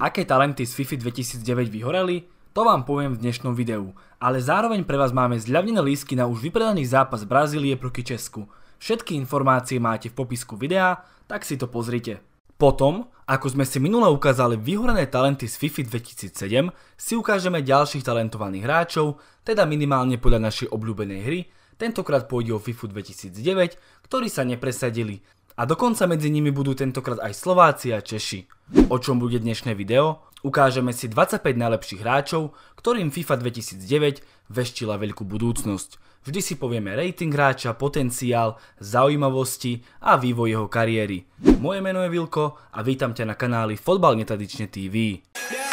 Aké talenty z FIFA 2009 vyhoreli? To vám poviem v dnešnom videu, ale zároveň pre vás máme zľavnené lísky na už vypredaný zápas Brazílie proti Česku. Všetky informácie máte v popisku videa, tak si to pozrite. Potom, ako sme si minule ukázali vyhorené talenty z FIFA 2007, si ukážeme ďalších talentovaných hráčov, teda minimálne podľa našej obľúbenej hry, tentokrát pôjde o FIFA 2009, ktorí sa nepresadili. A dokonca medzi nimi budú tentokrát aj Slováci a Češi. O čom bude dnešné video? Ukážeme si 25 najlepších hráčov, ktorým FIFA 2009 veštila veľkú budúcnosť. Vždy si povieme rating hráča, potenciál, zaujímavosti a vývoj jeho kariéry. Moje meno je Vilko a vítam ťa na kanáli Fotbal netadične TV. Yeah!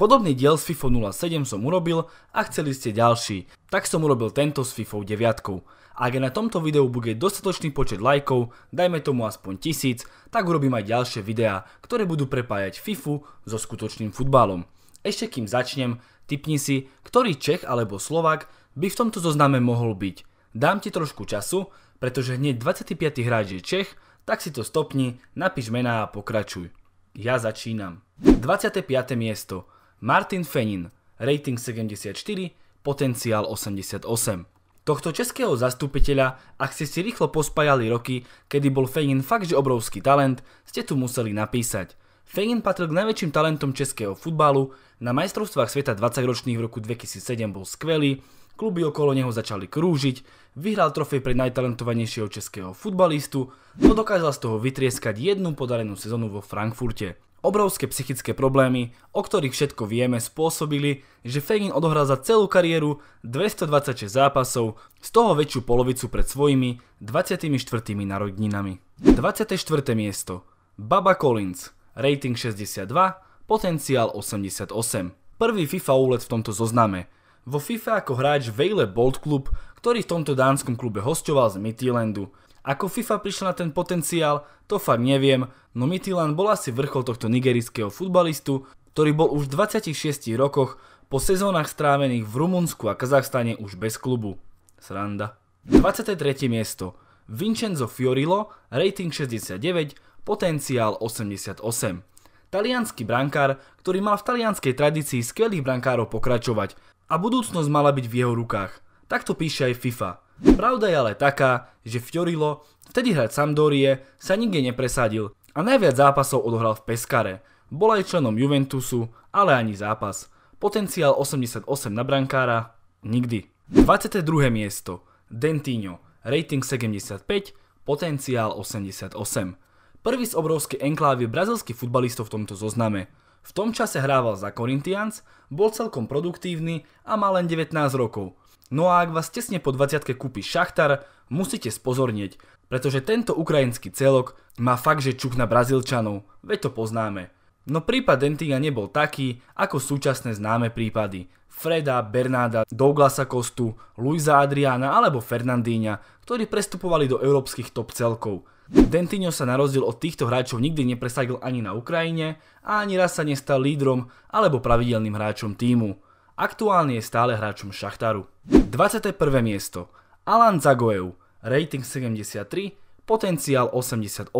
Podobný diel s FIFO 07 som urobil a chceli ste ďalší, tak som urobil tento s FIFO 9. Ak na tomto videu bude dostatočný počet lajkov, dajme tomu aspoň tisíc, tak urobím aj ďalšie videá, ktoré budú prepájať FIFU so skutočným futbalom. Ešte kým začnem, typni si, ktorý Čech alebo Slovak by v tomto zozname mohol byť. Dám ti trošku času, pretože hneď 25. hráč je Čech, tak si to stopni, napíš mená a pokračuj. Ja začínam. 25. miesto. Martin Fenin, rating 74, potenciál 88. Tohto českého zastupiteľa, ak ste si rýchlo pospájali roky, kedy bol Fenin fakt že obrovský talent, ste tu museli napísať. Fenin patril k najväčším talentom českého futbalu, na majstrovstvách sveta 20-ročných v roku 2007 bol skvelý, kluby okolo neho začali krúžiť, vyhral trofej pre najtalentovanejšieho českého futbalistu, no dokázal z toho vytrieskať jednu podarenú sezonu vo Frankfurte. Obrovské psychické problémy, o ktorých všetko vieme, spôsobili, že Fagin odohral za celú kariéru 226 zápasov, z toho väčšiu polovicu pred svojimi 24. narodninami. 24. miesto Baba Collins, rating 62, potenciál 88. Prvý FIFA úlet v tomto zozname. Vo FIFA ako hráč Vejle Bolt Club ktorý v tomto dánskom klube hostoval z Midtjylandu. Ako FIFA prišla na ten potenciál, to fakt neviem, no Midtjyland bol asi vrchol tohto nigerického futbalistu, ktorý bol už v 26 rokoch po sezónach strávených v Rumunsku a Kazachstane už bez klubu. Sranda. 23. miesto. Vincenzo Fiorillo, rating 69, potenciál 88. Talianský brankár, ktorý mal v talianskej tradícii skvelých brankárov pokračovať a budúcnosť mala byť v jeho rukách. Tak to píše aj FIFA. Pravda je ale taká, že Fiorilo, vtedy hrať Sampdorie, sa nikde nepresadil a najviac zápasov odohral v Peskare. Bol aj členom Juventusu, ale ani zápas. Potenciál 88 na brankára? Nikdy. 22. miesto. Dentinho. Rating 75, potenciál 88. Prvý z obrovskej enklávy brazilských futbalistov v tomto zozname. V tom čase hrával za Corinthians, bol celkom produktívny a mal len 19 rokov – No a ak vás tesne po 20 kúpi Šachtar, musíte spozornieť, pretože tento ukrajinský celok má fakt, že čuch na Brazílčanov, veď to poznáme. No prípad Dentinga nebol taký, ako súčasné známe prípady. Freda, Bernáda, Douglasa Kostu, Luisa Adriana alebo Fernandíňa, ktorí prestupovali do európskych top celkov. Dentinho sa na rozdiel od týchto hráčov nikdy nepresadil ani na Ukrajine a ani raz sa nestal lídrom alebo pravidelným hráčom týmu. Aktuálne je stále hráčom Šachtaru. 21. miesto Alan Zagoev, rating 73, potenciál 88.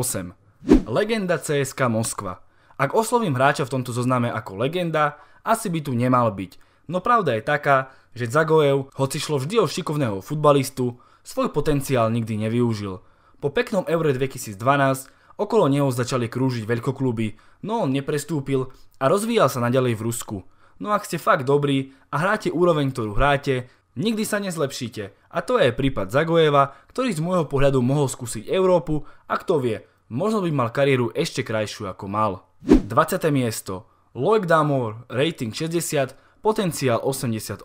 Legenda CSK Moskva. Ak oslovím hráča v tomto zozname ako legenda, asi by tu nemal byť. No pravda je taká, že Zagoev, hoci šlo vždy o šikovného futbalistu, svoj potenciál nikdy nevyužil. Po peknom Eure 2012 okolo neho začali krúžiť veľkokluby, no on neprestúpil a rozvíjal sa naďalej v Rusku. No ak ste fakt dobrí a hráte úroveň, ktorú hráte, nikdy sa nezlepšíte. A to je prípad Zagojeva, ktorý z môjho pohľadu mohol skúsiť Európu a kto vie, možno by mal kariéru ešte krajšiu ako mal. 20. miesto. Loic Damor, rating 60, potenciál 88.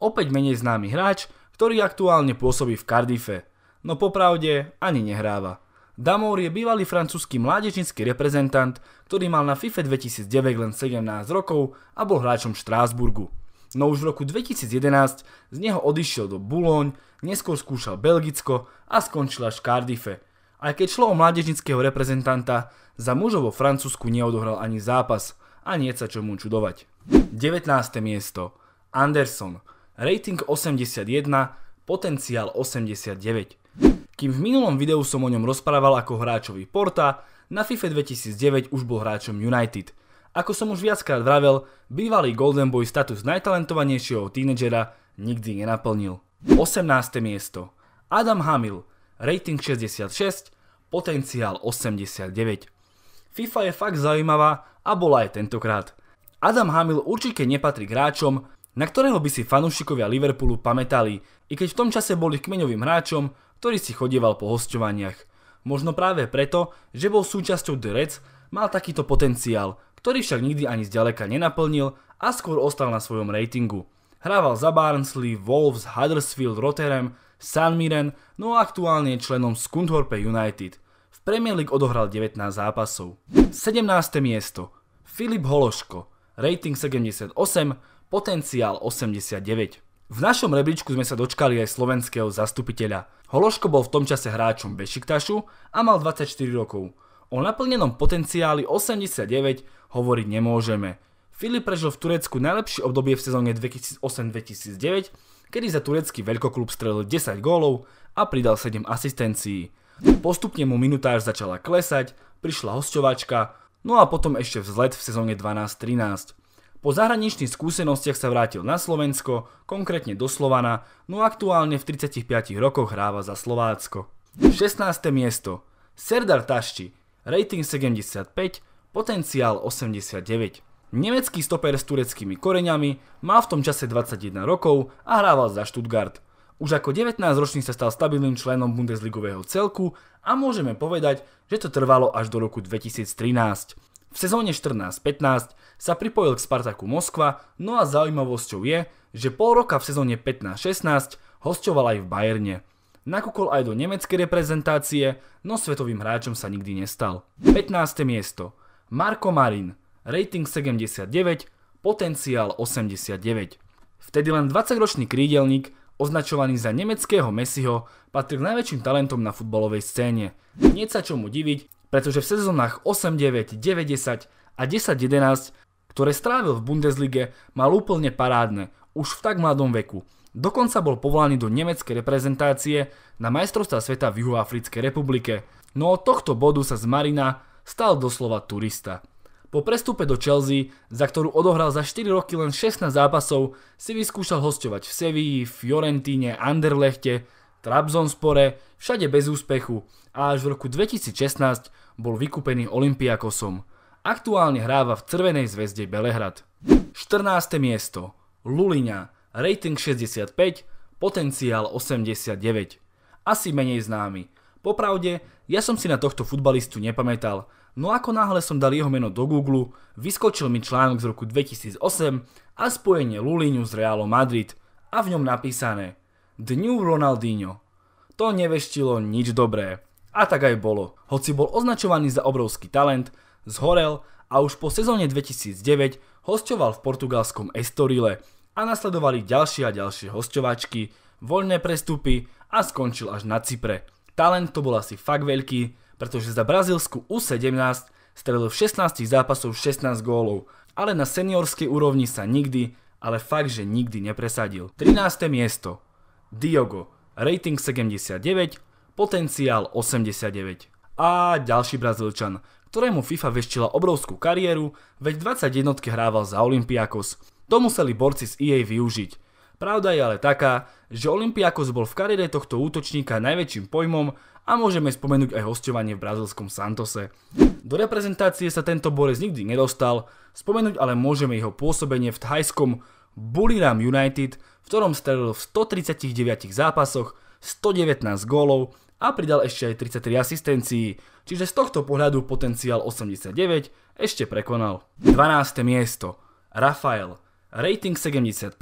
Opäť menej známy hráč, ktorý aktuálne pôsobí v Cardiffe. No popravde ani nehráva. Damour je bývalý francúzsky mládežnický reprezentant, ktorý mal na FIFA 2009 len 17 rokov a bol hráčom Štrásburgu. No už v roku 2011 z neho odišiel do Boulogne, neskôr skúšal Belgicko a skončil až v Cardiffe. Aj keď šlo o mládežnického reprezentanta, za mužovo vo Francúzsku neodohral ani zápas a nie sa čomu čudovať. 19. miesto Anderson Rating 81, potenciál 89 kým v minulom videu som o ňom rozprával ako hráčovi Porta, na FIFA 2009 už bol hráčom United. Ako som už viackrát vravel, bývalý Golden Boy status najtalentovanejšieho tínedžera nikdy nenaplnil. 18. miesto Adam Hamill, rating 66, potenciál 89. FIFA je fakt zaujímavá a bola aj tentokrát. Adam Hamill určite nepatrí k hráčom, na ktorého by si fanúšikovia Liverpoolu pamätali, i keď v tom čase boli kmeňovým hráčom, ktorý si chodieval po hosťovaniach. Možno práve preto, že bol súčasťou The Reds, mal takýto potenciál, ktorý však nikdy ani zďaleka nenaplnil a skôr ostal na svojom rejtingu. Hrával za Barnsley, Wolves, Huddersfield, Rotterdam, San Miren, no a aktuálne je členom Skundhorpe United. V Premier League odohral 19 zápasov. 17. miesto Filip Hološko, rating 78, potenciál 89. V našom rebríčku sme sa dočkali aj slovenského zastupiteľa. Hološko bol v tom čase hráčom Bešiktašu a mal 24 rokov. O naplnenom potenciáli 89 hovoriť nemôžeme. Filip prežil v Turecku najlepšie obdobie v sezóne 2008-2009, kedy za turecký veľkoklub strelil 10 gólov a pridal 7 asistencií. Postupne mu minutáž začala klesať, prišla hostovačka, no a potom ešte vzlet v sezóne 12-13. Po zahraničných skúsenostiach sa vrátil na Slovensko, konkrétne do Slovana, no aktuálne v 35 rokoch hráva za Slovácko. 16. miesto Serdar Tašči, rating 75, potenciál 89. Nemecký stoper s tureckými koreňami, má v tom čase 21 rokov a hrával za Stuttgart. Už ako 19-ročný sa stal stabilným členom Bundesligového celku a môžeme povedať, že to trvalo až do roku 2013. V sezóne 14-15 sa pripojil k Spartaku Moskva, no a zaujímavosťou je, že pol roka v sezóne 15-16 hosťoval aj v Bajerne. Nakúkol aj do nemeckej reprezentácie, no svetovým hráčom sa nikdy nestal. 15. miesto Marko Marin, rating 79, potenciál 89. Vtedy len 20-ročný krídelník, označovaný za nemeckého Messiho, patril k najväčším talentom na futbalovej scéne. Nie sa čomu diviť, pretože v sezónach 8-9, 9-10 a 10-11, ktoré strávil v Bundeslige, mal úplne parádne, už v tak mladom veku. Dokonca bol povolaný do nemeckej reprezentácie na majstrovstvá sveta v Juhoafrickej republike, no od tohto bodu sa z Marina stal doslova turista. Po prestupe do Chelsea, za ktorú odohral za 4 roky len 16 zápasov, si vyskúšal hostovať v Sevii, Fiorentíne, Anderlechte, Trabzonspore, všade bez úspechu a až v roku 2016 bol vykúpený Olympiakosom. Aktuálne hráva v Crvenej zväzde Belehrad. 14. miesto Luliňa, rating 65, potenciál 89. Asi menej známy. Popravde, ja som si na tohto futbalistu nepamätal, no ako náhle som dal jeho meno do Google, vyskočil mi článok z roku 2008 a spojenie Luliňu s Realom Madrid a v ňom napísané The New Ronaldinho. To neveštilo nič dobré. A tak aj bolo. Hoci bol označovaný za obrovský talent, zhorel a už po sezóne 2009 hostoval v portugalskom Estorile a nasledovali ďalšie a ďalšie hostovačky, voľné prestupy a skončil až na Cypre. Talent to bol asi fakt veľký, pretože za brazílsku U17 strelil v 16 zápasov 16 gólov, ale na seniorskej úrovni sa nikdy, ale fakt, že nikdy nepresadil. 13. miesto Diogo, rating 79, potenciál 89. A ďalší brazilčan, ktorému FIFA veštila obrovskú kariéru, veď 21 hrával za Olympiakos. To museli borci z EA využiť. Pravda je ale taká, že Olympiakos bol v kariére tohto útočníka najväčším pojmom a môžeme spomenúť aj hostovanie v brazilskom Santose. Do reprezentácie sa tento borec nikdy nedostal, spomenúť ale môžeme jeho pôsobenie v thajskom Buriram United, v ktorom strelil v 139 zápasoch 119 gólov a pridal ešte aj 33 asistencií, čiže z tohto pohľadu potenciál 89 ešte prekonal. 12. miesto Rafael, rating 75,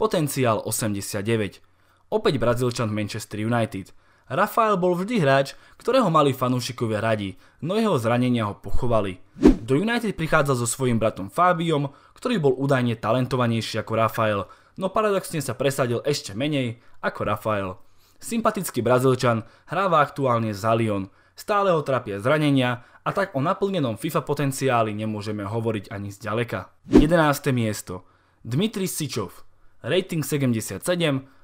potenciál 89. Opäť brazilčan Manchester United. Rafael bol vždy hráč, ktorého mali fanúšikovia radi, no jeho zranenia ho pochovali. Do United prichádzal so svojím bratom Fabiom, ktorý bol údajne talentovanejší ako Rafael, no paradoxne sa presadil ešte menej ako Rafael. Sympatický Brazilčan hráva aktuálne za Lyon, stále ho trápia zranenia a tak o naplnenom FIFA potenciáli nemôžeme hovoriť ani zďaleka. 11. miesto Dmitri Sičov Rating 77,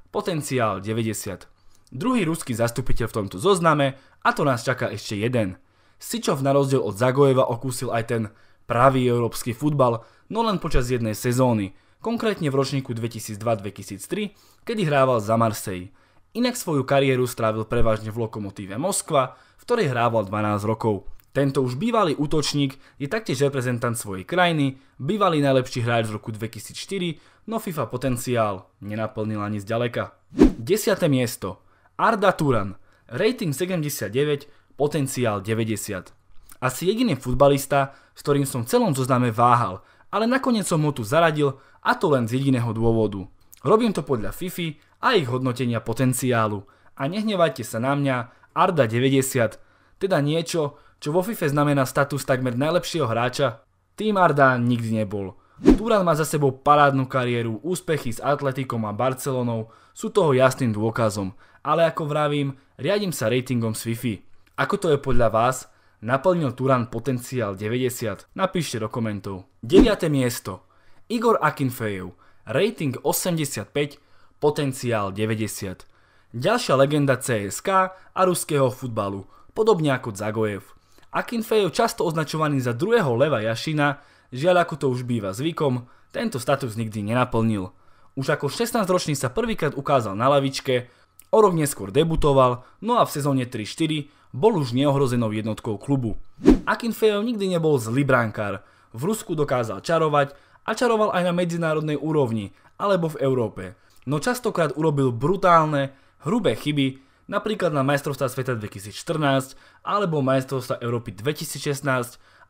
potenciál 90. Druhý ruský zastupiteľ v tomto zozname a to nás čaká ešte jeden. Sičov na rozdiel od Zagojeva okúsil aj ten pravý európsky futbal, no len počas jednej sezóny, konkrétne v ročníku 2002-2003, kedy hrával za Marseille. Inak svoju kariéru strávil prevažne v Lokomotíve Moskva, v ktorej hrával 12 rokov. Tento už bývalý útočník je taktiež reprezentant svojej krajiny, bývalý najlepší hráč v roku 2004, no FIFA potenciál nenaplnil ani zďaleka. 10. miesto Arda Turan, rating 79, potenciál 90. Asi jediný futbalista, s ktorým som v celom zozname váhal, ale nakoniec som ho tu zaradil a to len z jediného dôvodu. Robím to podľa FIFA a ich hodnotenia potenciálu. A nehnevajte sa na mňa, Arda 90, teda niečo, čo vo FIFA znamená status takmer najlepšieho hráča, tým Arda nikdy nebol. Turan má za sebou parádnu kariéru, úspechy s Atletikom a Barcelonou sú toho jasným dôkazom, ale ako vravím, riadím sa ratingom s FIFA. Ako to je podľa vás? Naplnil Turan potenciál 90? Napíšte do komentov. 9. miesto Igor Akinfejev, rating 85 Potenciál 90. Ďalšia legenda CSK a ruského futbalu, podobne ako Zagojev. Akinfejev často označovaný za druhého leva Jašina, žiaľ ako to už býva zvykom, tento status nikdy nenaplnil. Už ako 16-ročný sa prvýkrát ukázal na lavičke, o rok neskôr debutoval, no a v sezóne 3-4 bol už neohrozenou jednotkou klubu. Akinfejev nikdy nebol zlý brankár, v Rusku dokázal čarovať a čaroval aj na medzinárodnej úrovni alebo v Európe no častokrát urobil brutálne, hrubé chyby, napríklad na majstrovstvá sveta 2014 alebo majstrovstvá Európy 2016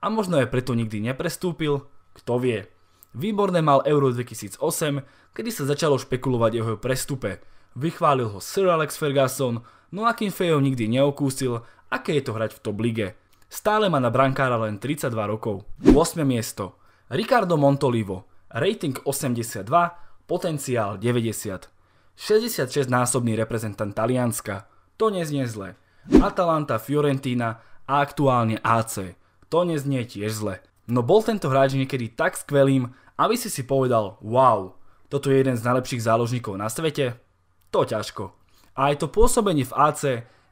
a možno aj preto nikdy neprestúpil, kto vie. Výborné mal Euro 2008, kedy sa začalo špekulovať jeho prestupe. Vychválil ho Sir Alex Ferguson, no a fejom nikdy neokúsil, aké je to hrať v top lige. Stále má na brankára len 32 rokov. 8. miesto. Ricardo Montolivo, rating 82 Potenciál 90. 66-násobný reprezentant Talianska. To neznie zle. Atalanta, Fiorentina a aktuálne AC. To neznie tiež zle. No bol tento hráč niekedy tak skvelým, aby si si povedal wow, toto je jeden z najlepších záložníkov na svete? To ťažko. A aj to pôsobenie v AC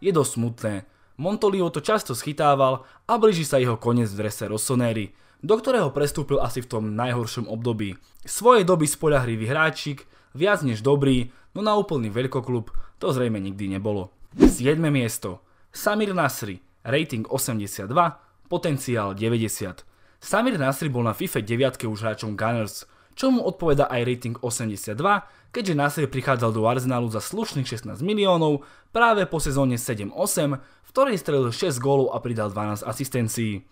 je dosť smutné. Montolivo to často schytával a blíži sa jeho koniec v drese Rossoneri do ktorého prestúpil asi v tom najhoršom období. Svojej doby spoľahrivý hráčik, viac než dobrý, no na úplný veľkoklub to zrejme nikdy nebolo. 7. miesto Samir Nasri, rating 82, potenciál 90. Samir Nasri bol na FIFA 9 už hráčom Gunners, čo mu odpoveda aj rating 82, keďže Nasri prichádzal do Arsenalu za slušných 16 miliónov práve po sezóne 7-8, v ktorej strelil 6 gólov a pridal 12 asistencií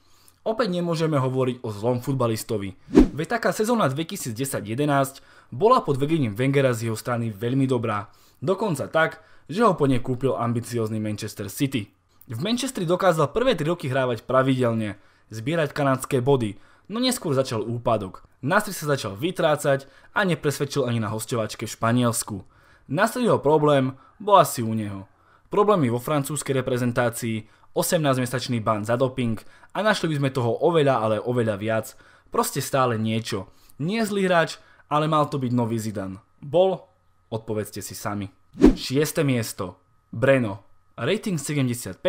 opäť nemôžeme hovoriť o zlom futbalistovi. Veď taká sezóna 2010-11 bola pod vedením Wengera z jeho strany veľmi dobrá. Dokonca tak, že ho po nej kúpil ambiciózny Manchester City. V Manchestri dokázal prvé 3 roky hrávať pravidelne, zbierať kanadské body, no neskôr začal úpadok. Nastri sa začal vytrácať a nepresvedčil ani na hostovačke v Španielsku. Nastri jeho problém bol asi u neho. Problémy vo francúzskej reprezentácii 18-mesačný ban za doping a našli by sme toho oveľa, ale oveľa viac. Proste stále niečo. Nie zlý hráč, ale mal to byť nový Zidane. Bol? Odpovedzte si sami. 6. miesto. Breno. Rating 75,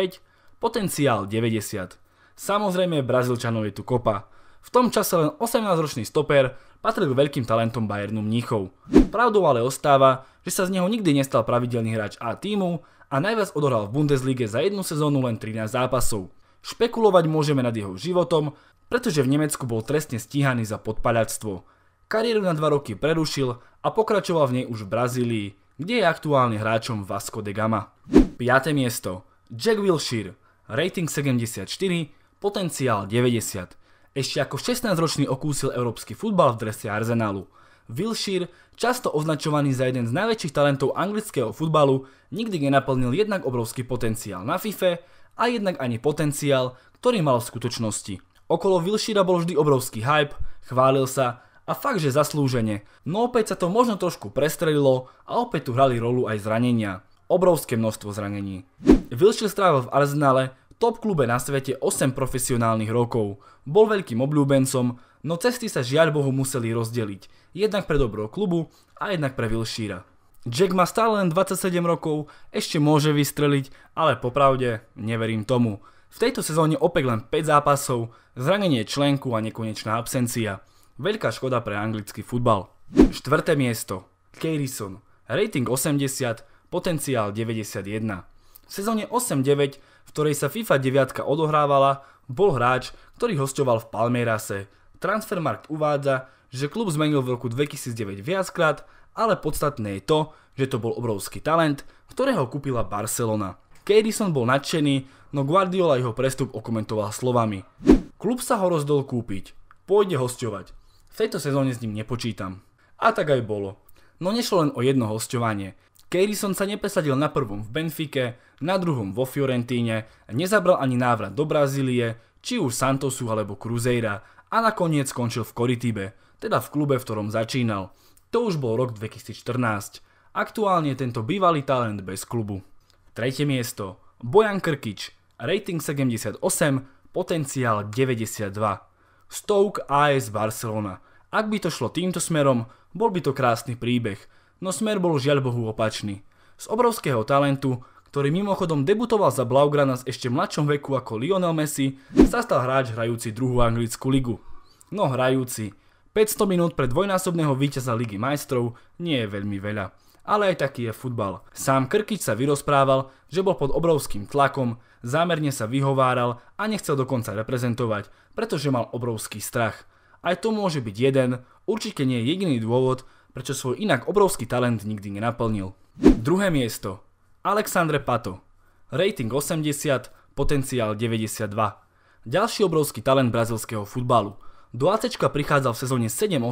potenciál 90. Samozrejme, Brazílčanov je tu kopa. V tom čase len 18-ročný stoper patril veľkým talentom Bayernu Mníchov. Pravdou ale ostáva, že sa z neho nikdy nestal pravidelný hráč A týmu a najviac odohral v Bundeslige za jednu sezónu len 13 zápasov. Špekulovať môžeme nad jeho životom, pretože v Nemecku bol trestne stíhaný za podpaľactvo. Kariéru na dva roky prerušil a pokračoval v nej už v Brazílii, kde je aktuálne hráčom Vasco de Gama. 5. miesto Jack Wilshere, rating 74, potenciál 90. Ešte ako 16-ročný okúsil európsky futbal v drese Arsenalu – Wilshire, často označovaný za jeden z najväčších talentov anglického futbalu, nikdy nenaplnil jednak obrovský potenciál na FIFA a jednak ani potenciál, ktorý mal v skutočnosti. Okolo Wilshira bol vždy obrovský hype, chválil sa a fakt, že zaslúžene, no opäť sa to možno trošku prestrelilo a opäť tu hrali rolu aj zranenia. Obrovské množstvo zranení. Wilshire strávil v Arsenale top klube na svete 8 profesionálnych rokov, bol veľkým obľúbencom No cesty sa žiaľ Bohu museli rozdeliť, jednak pre dobro klubu a jednak pre Wilshira. Jack má stále len 27 rokov, ešte môže vystreliť, ale popravde neverím tomu. V tejto sezóne opäť len 5 zápasov, zranenie členku a nekonečná absencia. Veľká škoda pre anglický futbal. 4. miesto. Kejrison. Rating 80, potenciál 91. V sezóne 8-9, v ktorej sa FIFA 9 odohrávala, bol hráč, ktorý hostoval v Palmeirase, Transfermarkt uvádza, že klub zmenil v roku 2009 viackrát, ale podstatné je to, že to bol obrovský talent, ktorého kúpila Barcelona. Kedison bol nadšený, no Guardiola jeho prestup okomentoval slovami. Klub sa ho rozdol kúpiť, pôjde hostovať. V tejto sezóne s ním nepočítam. A tak aj bolo. No nešlo len o jedno hosťovanie. Kerison sa nepresadil na prvom v Benfike, na druhom vo Fiorentíne, nezabral ani návrat do Brazílie, či už Santosu alebo Cruzeira a nakoniec skončil v Koritibe, teda v klube, v ktorom začínal. To už bol rok 2014. Aktuálne tento bývalý talent bez klubu. Tretie miesto. Bojan Krkič. Rating 78, potenciál 92. Stoke AS Barcelona. Ak by to šlo týmto smerom, bol by to krásny príbeh, no smer bol žiaľ Bohu opačný. Z obrovského talentu ktorý mimochodom debutoval za Blaugrana z ešte mladšom veku ako Lionel Messi, sa stal hráč hrajúci druhú anglickú ligu. No hrajúci. 500 minút pre dvojnásobného víťaza Ligy majstrov nie je veľmi veľa. Ale aj taký je futbal. Sám Krkič sa vyrozprával, že bol pod obrovským tlakom, zámerne sa vyhováral a nechcel dokonca reprezentovať, pretože mal obrovský strach. Aj to môže byť jeden, určite nie je jediný dôvod, prečo svoj inak obrovský talent nikdy nenaplnil. Druhé miesto. Alexandre Pato. Rating 80, potenciál 92. Ďalší obrovský talent brazilského futbalu. Do ACčka prichádzal v sezóne 7-8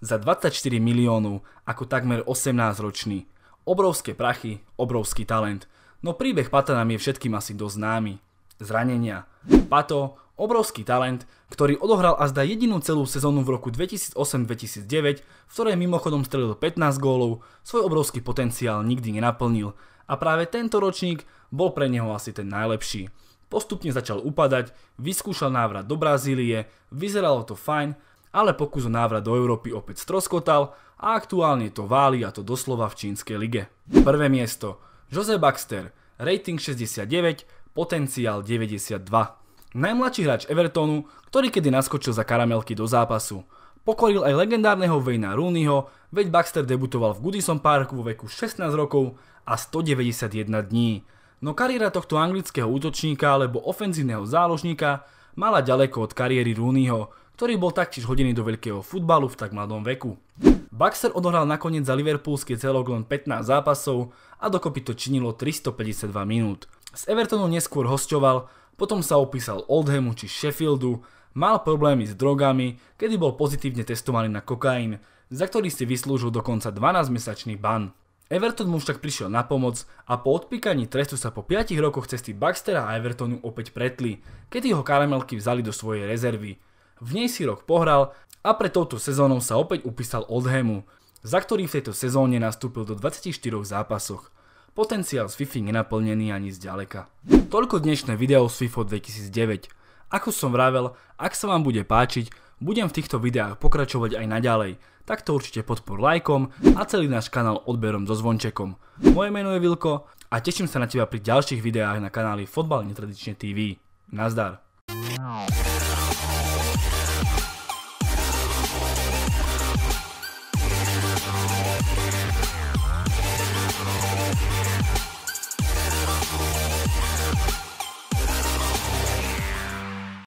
za 24 miliónov ako takmer 18-ročný. Obrovské prachy, obrovský talent. No príbeh Pata nám je všetkým asi dosť známy. Zranenia. Pato Obrovský talent, ktorý odohral azda jedinú celú sezónu v roku 2008-2009, v ktorej mimochodom strelil 15 gólov, svoj obrovský potenciál nikdy nenaplnil a práve tento ročník bol pre neho asi ten najlepší. Postupne začal upadať, vyskúšal návrat do Brazílie, vyzeralo to fajn, ale pokus o návrat do Európy opäť stroskotal a aktuálne to váli a to doslova v čínskej lige. Prvé miesto Jose Baxter, rating 69, potenciál 92. Najmladší hráč Evertonu, ktorý kedy naskočil za karamelky do zápasu. Pokoril aj legendárneho Vejna Rooneyho, veď Baxter debutoval v Goodison Parku vo veku 16 rokov a 191 dní. No kariéra tohto anglického útočníka alebo ofenzívneho záložníka mala ďaleko od kariéry Rooneyho, ktorý bol taktiež hodený do veľkého futbalu v tak mladom veku. Baxter odohral nakoniec za liverpoolský celok len 15 zápasov a dokopy to činilo 352 minút. S Evertonu neskôr hosťoval potom sa opísal Oldhamu či Sheffieldu, mal problémy s drogami, kedy bol pozitívne testovaný na kokain, za ktorý si vyslúžil dokonca 12-mesačný ban. Everton mu však prišiel na pomoc a po odpíkaní trestu sa po 5 rokoch cesty Baxtera a Evertonu opäť pretli, kedy ho karamelky vzali do svojej rezervy. V nej si rok pohral a pre touto sezónou sa opäť upísal Oldhamu, za ktorý v tejto sezóne nastúpil do 24 zápasoch. Potenciál Swifty nenaplnený ani zďaleka. Toľko dnešné video FIFA 2009. Ako som vravel, ak sa vám bude páčiť, budem v týchto videách pokračovať aj naďalej, tak to určite podpor lajkom a celý náš kanál odberom so zvončekom. Moje meno je Vilko a teším sa na teba pri ďalších videách na kanáli Fotbal netradične TV. Nazdar.